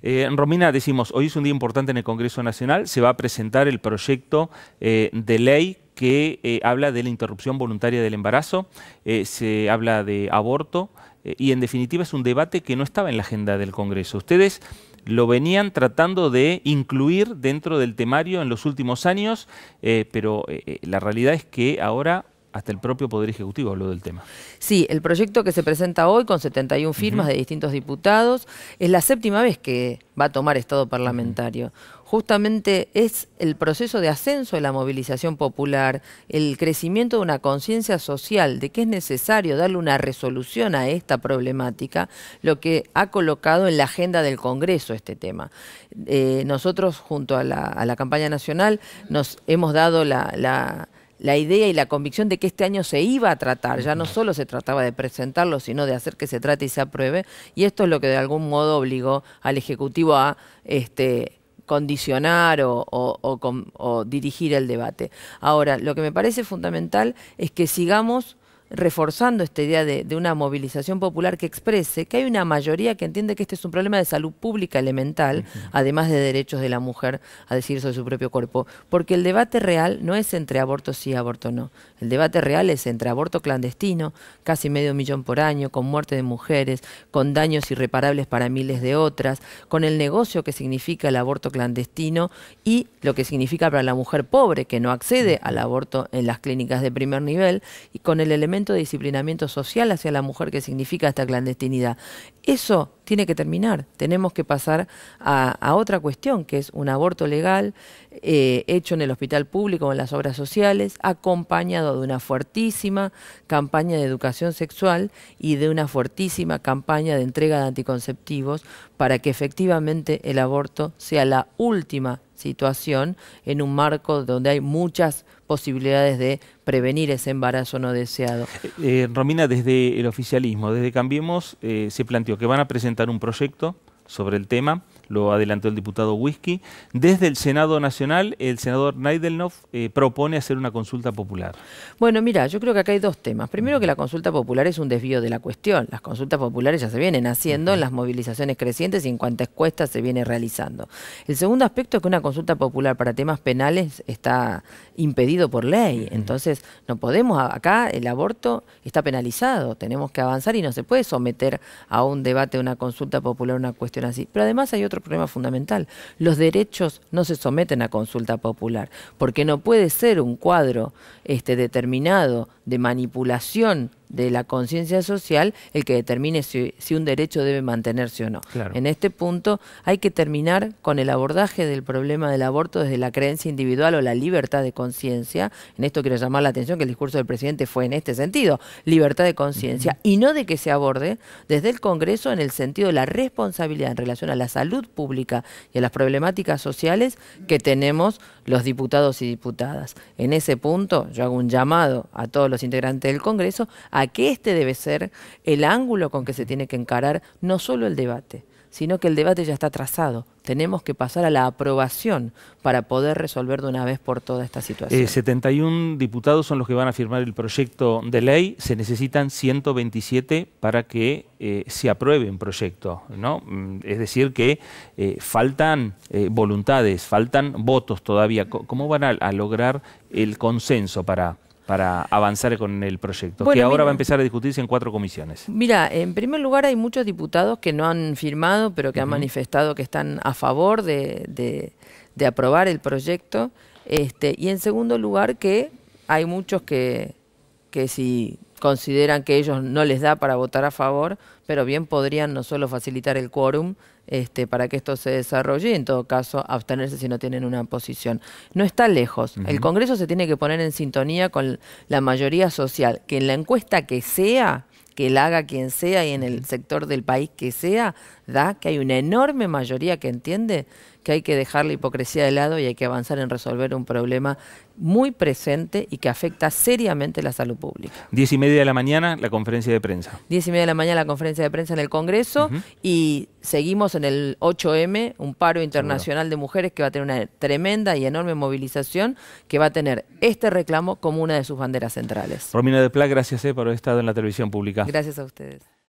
Eh, Romina, decimos, hoy es un día importante en el Congreso Nacional, se va a presentar el proyecto eh, de ley que eh, habla de la interrupción voluntaria del embarazo, se habla de aborto y en definitiva es un debate que no estaba en la agenda del Congreso. Ustedes lo venían tratando de incluir dentro del temario en los últimos años, pero la realidad es que ahora hasta el propio Poder Ejecutivo habló del tema. Sí, el proyecto que se presenta hoy con 71 firmas de distintos diputados es la séptima vez que va a tomar Estado parlamentario. Justamente es el proceso de ascenso de la movilización popular, el crecimiento de una conciencia social de que es necesario darle una resolución a esta problemática, lo que ha colocado en la agenda del Congreso este tema. Eh, nosotros, junto a la, campaña nacional, nos hemos dado la la idea y la convicción de que este año se iba a tratar. Ya no solo se trataba de presentarlo, sino de hacer que se trate y se apruebe. Y esto es lo que de algún modo obligó al Ejecutivo a este, condicionar o dirigir el debate. Ahora, lo que me parece fundamental es que sigamos reforzando esta idea de, una movilización popular que exprese que hay una mayoría que entiende que este es un problema de salud pública elemental, además de derechos de la mujer a decir sobre su propio cuerpo, porque el debate real no es entre aborto sí, aborto no. El debate real es entre aborto clandestino, casi medio millón por año, con muerte de mujeres, con daños irreparables para miles de otras, con el negocio que significa el aborto clandestino y lo que significa para la mujer pobre que no accede al aborto en las clínicas de primer nivel y con el elemento de disciplinamiento social hacia la mujer que significa esta clandestinidad. Eso tiene que terminar. Tenemos que pasar a, otra cuestión, que es un aborto legal eh, hecho en el hospital público o en las obras sociales, acompañado de una fuertísima campaña de educación sexual y de una fuertísima campaña de entrega de anticonceptivos para que efectivamente el aborto sea la última situación en un marco donde hay muchas posibilidades de prevenir ese embarazo no deseado. Eh, eh, Romina, desde el oficialismo, desde Cambiemos, se planteó que van a presentar un proyecto sobre el tema lo adelantó el diputado Whisky. Desde el Senado Nacional, el senador Neidelnoff eh, propone hacer una consulta popular. Bueno, mira, yo creo que acá hay dos temas. Primero que la consulta popular es un desvío de la cuestión. Las consultas populares ya se vienen haciendo en las movilizaciones crecientes y en cuantas cuestas se viene realizando. El segundo aspecto es que una consulta popular para temas penales está impedido por ley. Entonces, no podemos, acá el aborto está penalizado, tenemos que avanzar y no se puede someter a un debate, una consulta popular, una cuestión así. Pero además hay otro problema fundamental. Los derechos no se someten a consulta popular, porque no puede ser un cuadro este, determinado de manipulación de la conciencia social el que determine si, un derecho debe mantenerse o no. En este punto hay que terminar con el abordaje del problema del aborto desde la creencia individual o la libertad de conciencia. En esto quiero llamar la atención que el discurso del presidente fue en este sentido, libertad de conciencia, y no de que se aborde desde el Congreso en el sentido de la responsabilidad en relación a la salud pública y a las problemáticas sociales que tenemos los diputados y diputadas. En ese punto yo hago un llamado a todos los integrantes del Congreso a a que este debe ser el ángulo con que se tiene que encarar no solo el debate, sino que el debate ya está trazado. Tenemos que pasar a la aprobación para poder resolver de una vez por todas esta situación. 71 eh, diputados son los que van a firmar el proyecto de ley. Se necesitan 127 para que eh, se apruebe un proyecto. ¿no? Mm, es decir, que eh, faltan voluntades, faltan votos todavía. ¿Cómo van a lograr el consenso para, para avanzar con el proyecto, que ahora va a empezar a discutirse en cuatro comisiones. Mira, en primer lugar hay muchos diputados que no han firmado, pero que han manifestado que están a favor de, aprobar el proyecto. Este, y en segundo lugar que hay muchos que, que si consideran que ellos no les da para votar a favor, pero bien podrían no solo facilitar el quórum este, para que esto se desarrolle y en todo caso abstenerse si no tienen una posición. No está lejos. El Congreso se tiene que poner en sintonía con la mayoría social, que en la encuesta que sea, que la haga quien sea y en el sector del país que sea, da que hay una enorme mayoría que entiende que hay que dejar la hipocresía de lado y hay que avanzar en resolver un problema muy presente y que afecta seriamente la salud pública. Diez y media de la mañana la conferencia de prensa. Diez y media de la mañana la conferencia de prensa en el Congreso y seguimos en el 8M, un paro internacional de mujeres que va a tener una tremenda y enorme movilización que va a tener este reclamo como una de sus banderas centrales. Romina de Pla, gracias eh, por haber estado en la televisión pública. Gracias a ustedes.